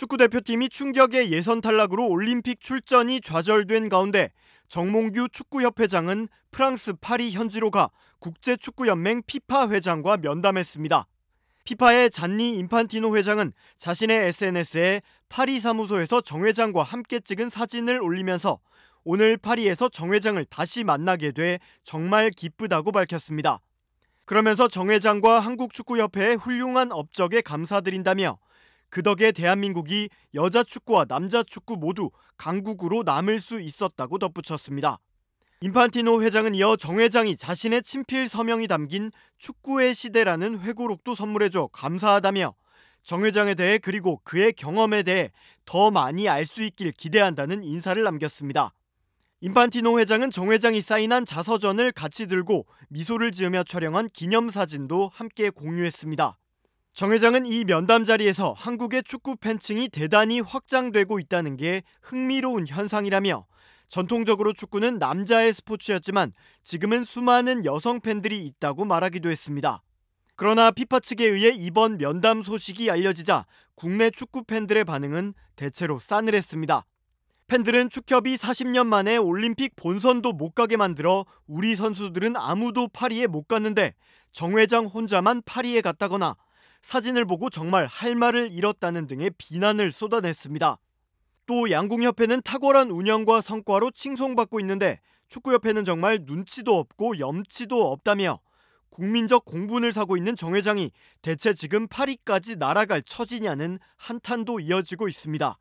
축구 대표팀이 충격의 예선 탈락으로 올림픽 출전이 좌절된 가운데 정몽규 축구협회장은 프랑스 파리 현지로 가 국제축구연맹 피파 회장과 면담했습니다. 피파의 잔니 임판티노 회장은 자신의 SNS에 파리 사무소에서 정 회장과 함께 찍은 사진을 올리면서 오늘 파리에서 정 회장을 다시 만나게 돼 정말 기쁘다고 밝혔습니다. 그러면서 정 회장과 한국축구협회의 훌륭한 업적에 감사드린다며 그 덕에 대한민국이 여자 축구와 남자 축구 모두 강국으로 남을 수 있었다고 덧붙였습니다. 인판티노 회장은 이어 정 회장이 자신의 친필 서명이 담긴 축구의 시대라는 회고록도 선물해줘 감사하다며 정 회장에 대해 그리고 그의 경험에 대해 더 많이 알 수 있길 기대한다는 인사를 남겼습니다. 인판티노 회장은 정 회장이 사인한 자서전을 같이 들고 미소를 지으며 촬영한 기념사진도 함께 공유했습니다. 정 회장은 이 면담 자리에서 한국의 축구 팬층이 대단히 확장되고 있다는 게 흥미로운 현상이라며 전통적으로 축구는 남자의 스포츠였지만 지금은 수많은 여성 팬들이 있다고 말하기도 했습니다. 그러나 피파 측에 의해 이번 면담 소식이 알려지자 국내 축구 팬들의 반응은 대체로 싸늘했습니다. 팬들은 축협이 40년 만에 올림픽 본선도 못 가게 만들어 우리 선수들은 아무도 파리에 못 갔는데 정 회장 혼자만 파리에 갔다거나 사진을 보고 정말 할 말을 잃었다는 등의 비난을 쏟아냈습니다. 또 양궁협회는 탁월한 운영과 성과로 칭송받고 있는데 축구협회는 정말 눈치도 없고 염치도 없다며 국민적 공분을 사고 있는 정 회장이 대체 지금 파리까지 날아갈 처지냐는 한탄도 이어지고 있습니다.